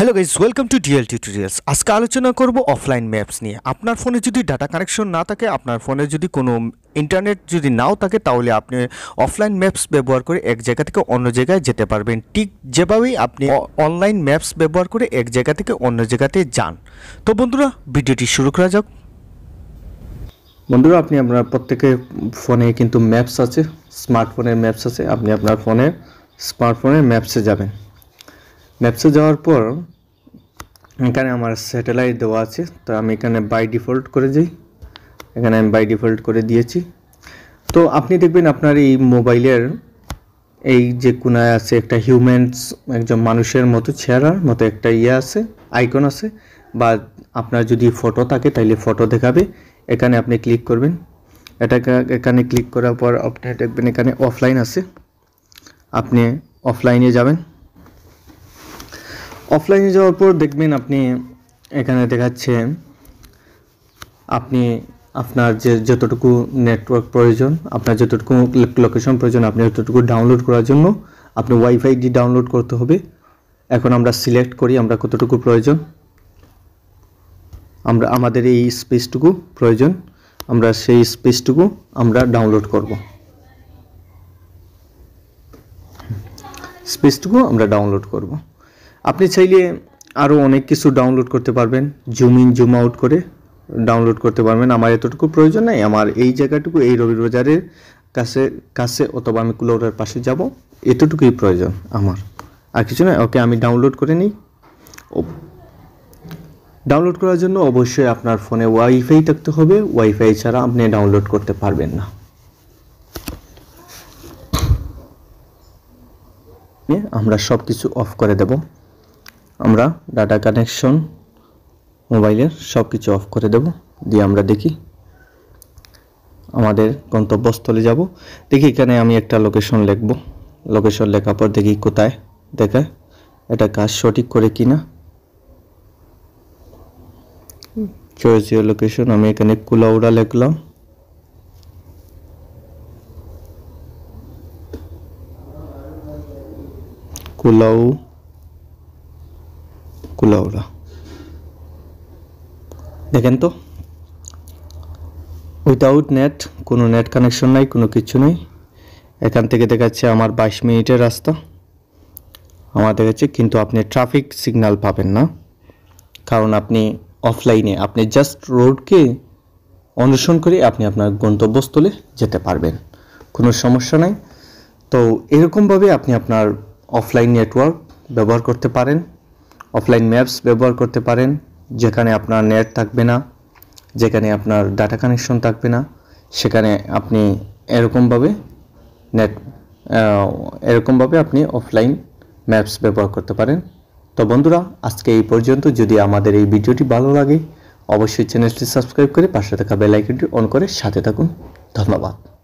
hello guys welcome to DL tutorials আজকে আলোচনা করব অফলাইন ম্যাপস নিয়ে আপনার ফোনে যদি ডাটা কানেকশন না থাকে আপনার ফোনে যদি কোনো ইন্টারনেট যদি নাও থাকে তাহলে আপনি অফলাইন ম্যাপস ব্যবহার করে এক জায়গা থেকে অন্য জায়গায় যেতে পারবেন ঠিক যেভাবেই আপনি অনলাইন ম্যাপস ব্যবহার করে এক জায়গা থেকে অন্য জায়গাতে যান তো বন্ধুরা ভিডিওটি শুরু করা যাক বন্ধুরা আপনি আপনার প্রত্যেকের ফোনে কিন্তু ম্যাপস আছে স্মার্টফোনের ম্যাপস আছে আপনি আপনার ফোনে স্মার্টফোনের ম্যাপসে যাবেন ম্যাপসে যাওয়ার পর এখানে আমার স্যাটেলাইট দেওয়া আছে তো আমি এখানে বাই ডিফল্ট করে যাই এখানে আমি বাই ডিফল্ট করে দিয়েছি তো আপনি দেখবেন আপনার এই মোবাইলের এই যে কোনায় আছে একটা হিউম্যানস একজন মানুষের মতো চেহারার মতো একটা ইয়ে আছে আইকন আছে বা আপনার যদি ফটো থাকে তাইলে ফটো দেখাবে এখানে আপনি ক্লিক করবেন এটা এখানে ক্লিক করার পর আপনি দেখবেন এখানে অফলাইন আছে আপনি অফলাইনে যাবেন অফলাইনে যাওয়ার পর দেখবেন আপনি এখানে দেখাচ্ছে আপনি আপনার যে যতটুকু নেটওয়ার্ক প্রয়োজন আপনার যতটুকু লোকেশন প্রয়োজন আপনি যতটুকু ডাউনলোড করার জন্য আপনি ওয়াইফাই ডি ডাউনলোড করতে হবে এখন আমরা সিলেক্ট করি আমরা কতটুকু প্রয়োজন আমরা আমাদের এই স্পেসটুকু প্রয়োজন আমরা সেই স্পেসটুকু আমরা ডাউনলোড করব স্পেসটুকু আমরা ডাউনলোড করব আপনি চাইলে আরও অনেক কিছু ডাউনলোড করতে পারবেন জুম ইন জুম আউট করে ডাউনলোড করতে পারবেন আমার এতটুকু প্রয়োজন নেই আমার এই জায়গাটুকু এই রবির বাজারের কাছে কাছে অথবা আমি কুলোরের পাশে যাব এতটুকুই প্রয়োজন আমার আর কিছু নয় ওকে আমি ডাউনলোড করে নিই ডাউনলোড করার জন্য অবশ্যই আপনার ফোনে ওয়াইফাই থাকতে হবে ওয়াইফাই ছাড়া আপনি ডাউনলোড করতে পারবেন না আমরা সব কিছু অফ করে দেবো আমরা ডাটা কানেকশন মোবাইলের সব কিছু অফ করে দেব দিয়ে আমরা দেখি আমাদের গন্তব্যস্থলে যাব দেখি এখানে আমি একটা লোকেশন লিখব লোকেশন লেখার পর দেখি কোথায় দেখায় এটা কাজ সঠিক করে কি না চয়েসীয় লোকেশন আমি এখানে কুলাউড়া লিখলাম কুলাউ কুলাউড়া দেখেন তো উইথাউট নেট কোনো নেট কানেকশন নাই কোনো কিছু নেই এখান থেকে দেখাচ্ছে আমার বাইশ মিনিটের রাস্তা আমার দেখাচ্ছে কিন্তু আপনি ট্রাফিক সিগনাল পাবেন না কারণ আপনি অফলাইনে আপনি জাস্ট রোডকে অনুসরণ করে আপনি আপনার গন্তব্যস্থলে যেতে পারবেন কোনো সমস্যা নাই তো এরকমভাবে আপনি আপনার অফলাইন নেটওয়ার্ক ব্যবহার করতে পারেন অফলাইন ম্যাপস ব্যবহার করতে পারেন যেখানে আপনার নেট থাকবে না যেখানে আপনার ডাটা কানেকশন থাকবে না সেখানে আপনি এরকমভাবে নেট এরকমভাবে আপনি অফলাইন ম্যাপস ব্যবহার করতে পারেন তো বন্ধুরা আজকে এই পর্যন্ত যদি আমাদের এই ভিডিওটি ভালো লাগে অবশ্যই চ্যানেলটি সাবস্ক্রাইব করে পাশে থাকা বেলাইকনটি অন করে সাথে থাকুন ধন্যবাদ